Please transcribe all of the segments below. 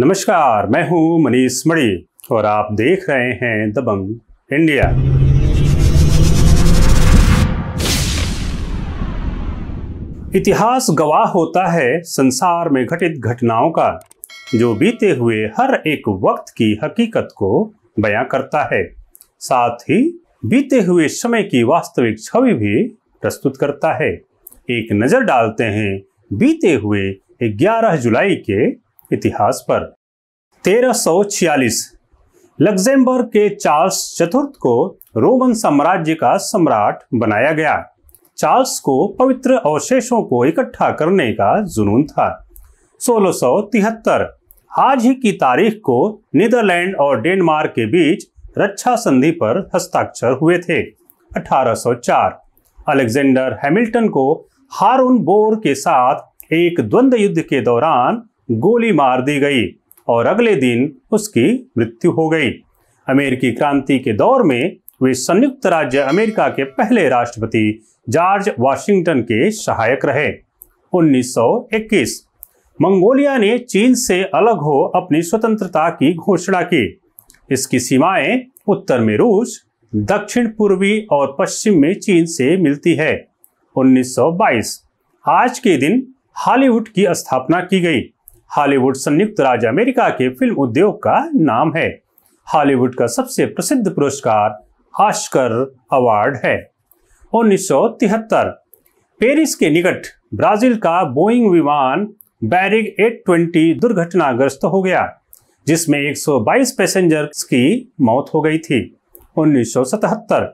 नमस्कार मैं हूं मनीष मणि और आप देख रहे हैं दबंग इंडिया इतिहास गवाह होता है संसार में घटित घटनाओं का जो बीते हुए हर एक वक्त की हकीकत को बयां करता है साथ ही बीते हुए समय की वास्तविक छवि भी प्रस्तुत करता है एक नज़र डालते हैं बीते हुए 11 जुलाई के इतिहास पर 1346 लग्जेमबर्ग के चार्ल्स चतुर्थ को रोमन साम्राज्य का सम्राट बनाया गया चार्ल्स को पवित्र अवशेषों को इकट्ठा करने का जुनून था 1673 आज ही की तारीख को नीदरलैंड और डेनमार्क के बीच रक्षा संधि पर हस्ताक्षर हुए थे 1804 अलेक्जेंडर हैमिल्टन को हारून बोर के साथ एक द्वंद्व युद्ध के दौरान गोली मार दी गई और अगले दिन उसकी मृत्यु हो गई अमेरिकी क्रांति के दौर में वे संयुक्त राज्य अमेरिका के पहले राष्ट्रपति जॉर्ज वाशिंगटन के सहायक रहे 1921 मंगोलिया ने चीन से अलग हो अपनी स्वतंत्रता की घोषणा की इसकी सीमाएं उत्तर में रूस दक्षिण पूर्वी और पश्चिम में चीन से मिलती है 1922 आज के दिन हॉलीवुड की स्थापना की गई हॉलीवुड संयुक्त राज्य अमेरिका के फिल्म उद्योग का नाम है हॉलीवुड का सबसे प्रसिद्ध पुरस्कार ऑस्कर अवार्ड है 1973 पेरिस के निकट ब्राजील का बोइंग विमान बैरिग 820 दुर्घटनाग्रस्त हो गया जिसमें 122 पैसेंजर्स की मौत हो गई थी 1977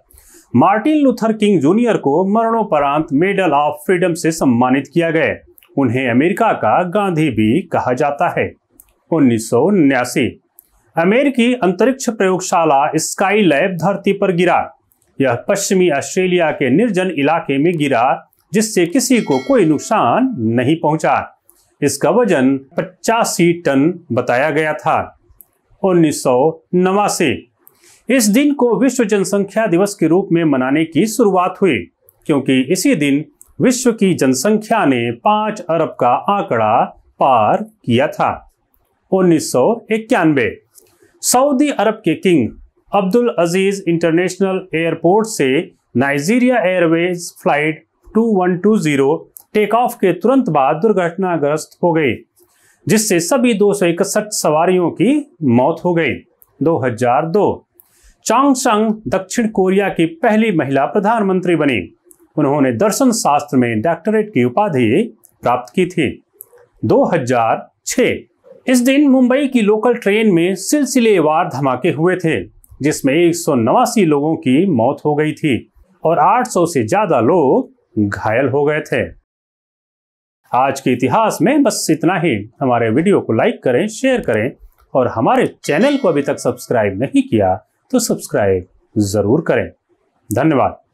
मार्टिन लूथर किंग जूनियर को मरणोपरांत मेडल ऑफ फ्रीडम से सम्मानित किया गया उन्हें अमेरिका का गांधी भी कहा जाता है उन्नीस अमेरिकी अंतरिक्ष प्रयोगशाला स्काई लैब धरती पर गिरा यह पश्चिमी ऑस्ट्रेलिया के निर्जन इलाके में गिरा जिससे किसी को कोई नुकसान नहीं पहुंचा इसका वजन पचासी टन बताया गया था उन्नीस इस दिन को विश्व जनसंख्या दिवस के रूप में मनाने की शुरुआत हुई क्योंकि इसी दिन विश्व की जनसंख्या ने पांच अरब का आंकड़ा पार किया था उन्नीस सऊदी अरब के king Abdul Aziz international airport से Nigeria airways flight 2120 take off के तुरंत बाद दुर्घटनाग्रस्त हो गई जिससे सभी दो सवारियों की मौत हो गई 2002 चांगशांग दक्षिण कोरिया की पहली महिला प्रधानमंत्री बनी उन्होंने दर्शन शास्त्र में डॉक्टरेट की उपाधि प्राप्त की थी 2006 इस दिन मुंबई की लोकल ट्रेन में सिलसिलेवार धमाके हुए थे जिसमें एक लोगों की मौत हो गई थी और 800 से ज्यादा लोग घायल हो गए थे आज के इतिहास में बस इतना ही हमारे वीडियो को लाइक करें शेयर करें और हमारे चैनल को अभी तक सब्सक्राइब नहीं किया तो सब्सक्राइब जरूर करें धन्यवाद